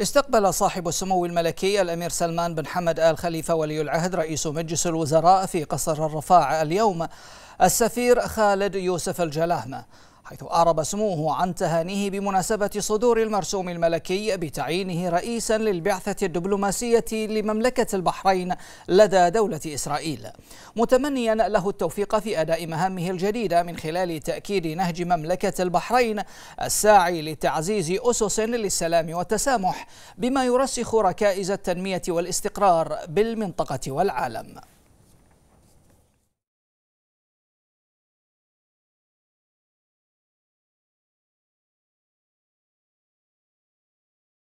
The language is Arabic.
استقبل صاحب السمو الملكي الأمير سلمان بن حمد آل خليفة ولي العهد رئيس مجلس الوزراء في قصر الرفاع اليوم السفير خالد يوسف الجلاهمة حيث أعرب سموه عن تهانيه بمناسبة صدور المرسوم الملكي بتعيينه رئيسا للبعثة الدبلوماسية لمملكة البحرين لدى دولة إسرائيل متمنيا له التوفيق في أداء مهامه الجديدة من خلال تأكيد نهج مملكة البحرين الساعي لتعزيز أسس للسلام والتسامح بما يرسخ ركائز التنمية والاستقرار بالمنطقة والعالم